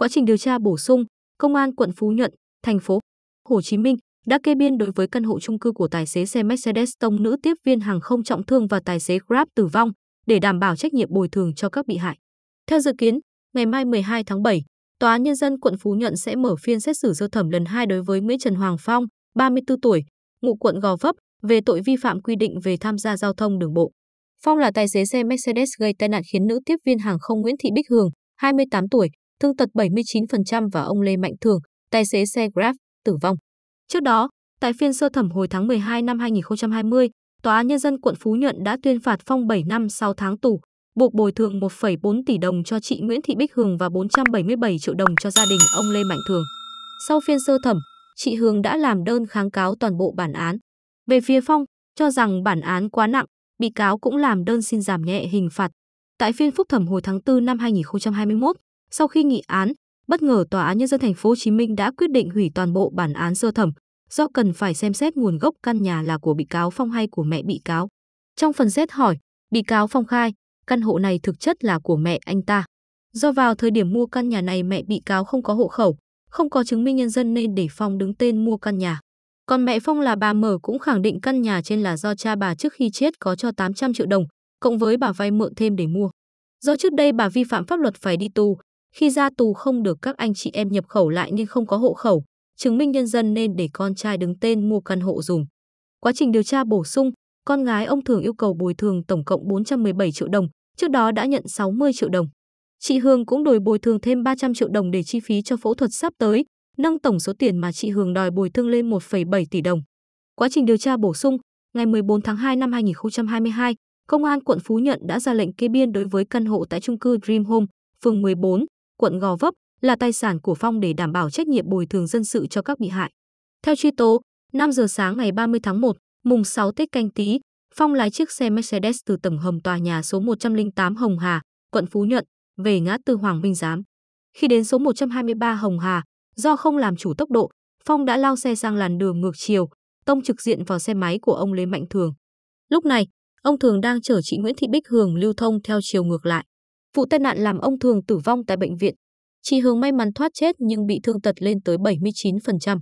Quá trình điều tra bổ sung, công an quận Phú Nhuận, thành phố Hồ Chí Minh đã kê biên đối với căn hộ chung cư của tài xế xe Mercedes tông nữ tiếp viên hàng không trọng thương và tài xế Grab tử vong để đảm bảo trách nhiệm bồi thường cho các bị hại. Theo dự kiến, ngày mai 12 tháng 7, Tòa án Nhân dân quận Phú Nhuận sẽ mở phiên xét xử sơ thẩm lần 2 đối với Nguyễn Trần Hoàng Phong, 34 tuổi, ngụ quận Gò Vấp, về tội vi phạm quy định về tham gia giao thông đường bộ. Phong là tài xế xe Mercedes gây tai nạn khiến nữ tiếp viên hàng không Nguyễn Thị Bích Hường, 28 tuổi, thương tật 79% và ông Lê Mạnh Thường, tài xế xe Grab, tử vong. Trước đó, tại phiên sơ thẩm hồi tháng 12 năm 2020, Tòa án Nhân dân quận Phú Nhuận đã tuyên phạt Phong 7 năm 6 tháng tù, buộc bồi thường 1,4 tỷ đồng cho chị Nguyễn Thị Bích Hường và 477 triệu đồng cho gia đình ông Lê Mạnh Thường. Sau phiên sơ thẩm, chị Hường đã làm đơn kháng cáo toàn bộ bản án. Về phía Phong, cho rằng bản án quá nặng, bị cáo cũng làm đơn xin giảm nhẹ hình phạt. Tại phiên phúc thẩm hồi tháng 4 năm 2021, sau khi nghị án, bất ngờ tòa án nhân dân thành phố Hồ Chí Minh đã quyết định hủy toàn bộ bản án sơ thẩm do cần phải xem xét nguồn gốc căn nhà là của bị cáo Phong hay của mẹ bị cáo. Trong phần xét hỏi, bị cáo Phong khai, căn hộ này thực chất là của mẹ anh ta. Do vào thời điểm mua căn nhà này mẹ bị cáo không có hộ khẩu, không có chứng minh nhân dân nên để Phong đứng tên mua căn nhà. Còn mẹ Phong là bà Mở cũng khẳng định căn nhà trên là do cha bà trước khi chết có cho 800 triệu đồng, cộng với bà vay mượn thêm để mua. Do trước đây bà vi phạm pháp luật phải đi tù, khi ra tù không được các anh chị em nhập khẩu lại nên không có hộ khẩu, chứng minh nhân dân nên để con trai đứng tên mua căn hộ dùng. Quá trình điều tra bổ sung, con gái ông Thường yêu cầu bồi thường tổng cộng 417 triệu đồng, trước đó đã nhận 60 triệu đồng. Chị Hương cũng đòi bồi thường thêm 300 triệu đồng để chi phí cho phẫu thuật sắp tới, nâng tổng số tiền mà chị Hương đòi bồi thường lên 1,7 tỷ đồng. Quá trình điều tra bổ sung, ngày 14 tháng 2 năm 2022, Công an quận Phú Nhuận đã ra lệnh kê biên đối với căn hộ tại chung cư Dream Home, phường 14, quận Gò Vấp là tài sản của Phong để đảm bảo trách nhiệm bồi thường dân sự cho các bị hại. Theo truy tố, 5 giờ sáng ngày 30 tháng 1, mùng 6 Tết canh tí, Phong lái chiếc xe Mercedes từ tầng hầm tòa nhà số 108 Hồng Hà, quận Phú Nhuận, về ngã tư Hoàng Minh Giám. Khi đến số 123 Hồng Hà, do không làm chủ tốc độ, Phong đã lao xe sang làn đường ngược chiều, tông trực diện vào xe máy của ông Lê Mạnh Thường. Lúc này, ông Thường đang chở chị Nguyễn Thị Bích Hường lưu thông theo chiều ngược lại. Vụ tai nạn làm ông Thường tử vong tại bệnh viện. Chị Hường may mắn thoát chết nhưng bị thương tật lên tới 79%.